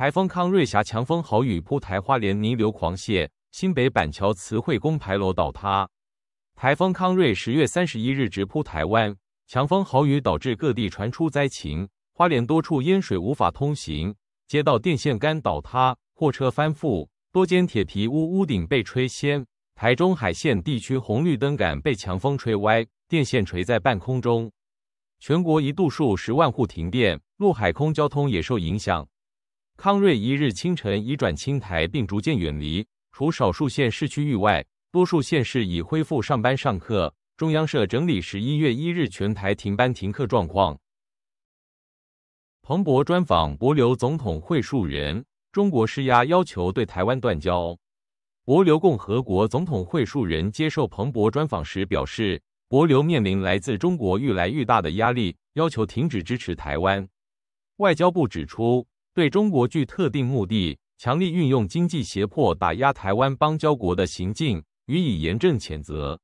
台风康瑞霞强风豪雨扑台花莲泥流狂泻，新北板桥慈惠宫牌楼倒塌。台风康瑞十月三十一日直扑台湾，强风豪雨导致各地传出灾情，花莲多处淹水无法通行，街道电线杆倒塌，货车翻覆，多间铁皮屋屋顶被吹掀。台中海线地区红绿灯杆被强风吹歪，电线垂在半空中。全国一度数十万户停电，陆海空交通也受影响。康瑞一日清晨已转青苔，并逐渐远离。除少数县市区域外，多数县市已恢复上班上课。中央社整理十一月一日全台停班停课状况。彭博专访博流总统惠树人，中国施压要求对台湾断交。博流共和国总统惠树人接受彭博专访时表示，博流面临来自中国愈来愈大的压力，要求停止支持台湾。外交部指出。对中国具特定目的强力运用经济胁迫打压台湾邦交国的行径予以严正谴责。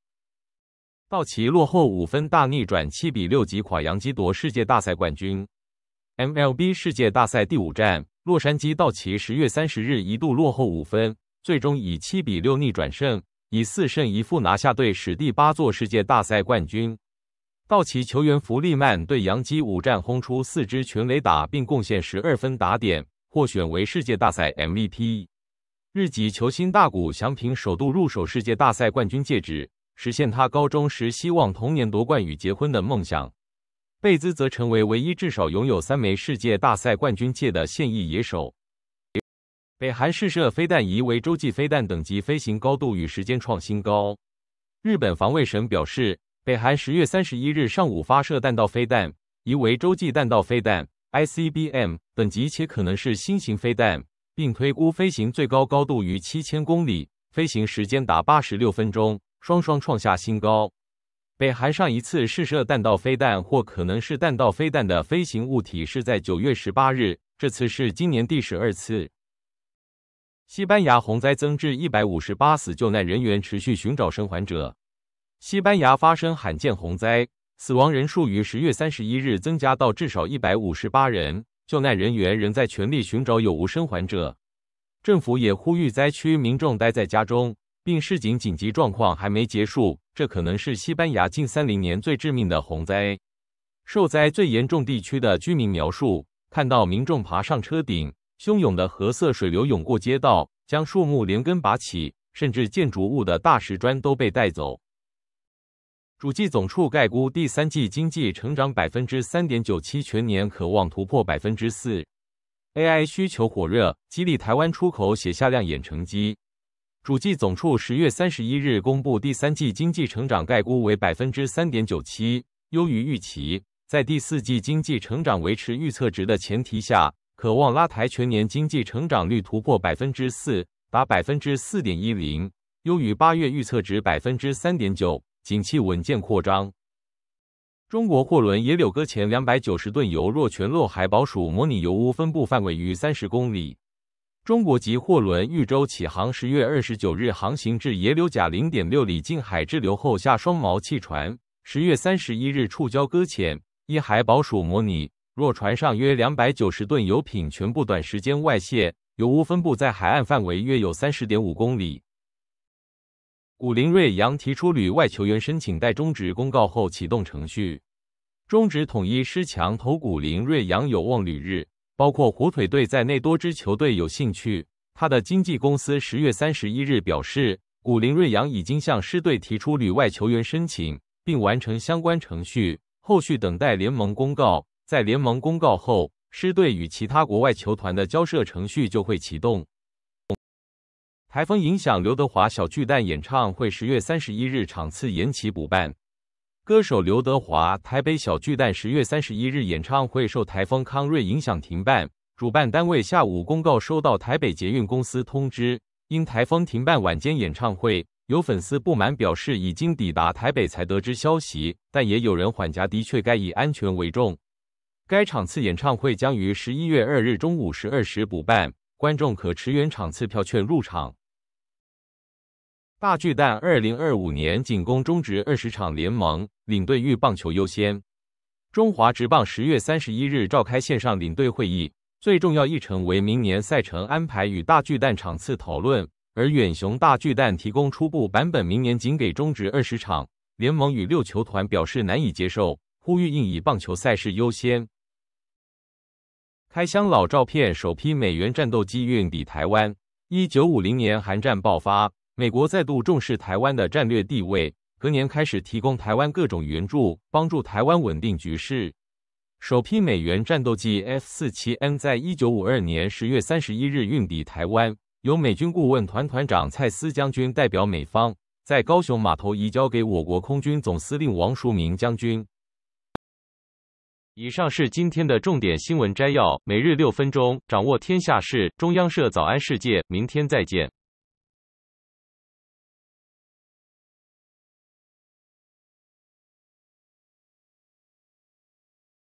道奇落后五分大逆转七比六击垮洋基夺世界大赛冠军。MLB 世界大赛第五战，洛杉矶道奇十月三十日一度落后五分，最终以七比六逆转胜，以四胜一负拿下队史第八座世界大赛冠军。道奇球员弗利曼对洋基五战轰出四支全垒打，并贡献十二分打点，获选为世界大赛 MVP。日籍球星大谷翔平首度入手世界大赛冠军戒指，实现他高中时希望同年夺冠与结婚的梦想。贝兹则成为唯一至少拥有三枚世界大赛冠军戒的现役野手。北韩试射飞弹仪为洲际飞弹，等级、飞行高度与时间创新高。日本防卫省表示。北韩十月三十一日上午发射弹道飞弹，疑为洲际弹道飞弹 （ICBM） 等级且可能是新型飞弹，并推估飞行最高高度逾七千公里，飞行时间达八十六分钟，双双创下新高。北韩上一次试射弹道飞弹或可能是弹道飞弹的飞行物体是在九月十八日，这次是今年第十二次。西班牙洪灾增至一百五十八死，救难人员持续寻找生还者。西班牙发生罕见洪灾，死亡人数于十月三十一日增加到至少一百五十八人。救难人员仍在全力寻找有无生还者。政府也呼吁灾区民众待在家中，并示警紧急状况还没结束。这可能是西班牙近三零年最致命的洪灾。受灾最严重地区的居民描述：看到民众爬上车顶，汹涌的褐色水流涌过街道，将树木连根拔起，甚至建筑物的大石砖都被带走。主计总处概估第三季经济成长百分之三点九七，全年可望突破百分之四。AI 需求火热，激励台湾出口写下亮眼成绩。主计总处十月三十一日公布第三季经济成长概估为百分之三点九七，优于预期。在第四季经济成长维持预测值的前提下，渴望拉抬全年经济成长率突破百分之四，达百分之四点一零，优于八月预测值百分之三点九。景气稳健扩张。中国货轮“野柳搁浅”两百九十吨油若全落海，宝属模拟油污分布范围逾三十公里。中国籍货轮“豫州”启航，十月二十九日航行至“野柳甲”零点六里近海滞留后下双锚弃船，十月三十一日触礁搁浅。依海保属模拟，若船上约两百九十吨油品全部短时间外泄，油污分布在海岸范围约有三十点五公里。古林瑞阳提出旅外球员申请待终止公告后启动程序，终止统一师强投古林瑞阳有望旅日，包括火腿队在内多支球队有兴趣。他的经纪公司十月三十一日表示，古林瑞阳已经向狮队提出旅外球员申请，并完成相关程序，后续等待联盟公告。在联盟公告后，狮队与其他国外球团的交涉程序就会启动。台风影响刘德华小巨蛋演唱会十月三十一日场次延期补办。歌手刘德华台北小巨蛋十月三十一日演唱会受台风康瑞影响停办，主办单位下午公告收到台北捷运公司通知，因台风停办晚间演唱会。有粉丝不满表示已经抵达台北才得知消息，但也有人缓颊，的确该以安全为重。该场次演唱会将于十一月二日中午十二时补办，观众可持原场次票券入场。大巨蛋二零二五年仅供中职二十场联盟领队遇棒球优先。中华职棒十月三十一日召开线上领队会议，最重要议程为明年赛程安排与大巨蛋场次讨论。而远雄大巨蛋提供初步版本，明年仅给中职二十场，联盟与六球团表示难以接受，呼吁应以棒球赛事优先。开箱老照片，首批美元战斗机运抵台湾。一九五零年韩战爆发。美国再度重视台湾的战略地位，隔年开始提供台湾各种援助，帮助台湾稳定局势。首批美元战斗机 F 四七 N 在一九五二年十月三十一日运抵台湾，由美军顾问团团长蔡斯将军代表美方，在高雄码头移交给我国空军总司令王淑明将军。以上是今天的重点新闻摘要，每日六分钟掌握天下事。中央社早安世界，明天再见。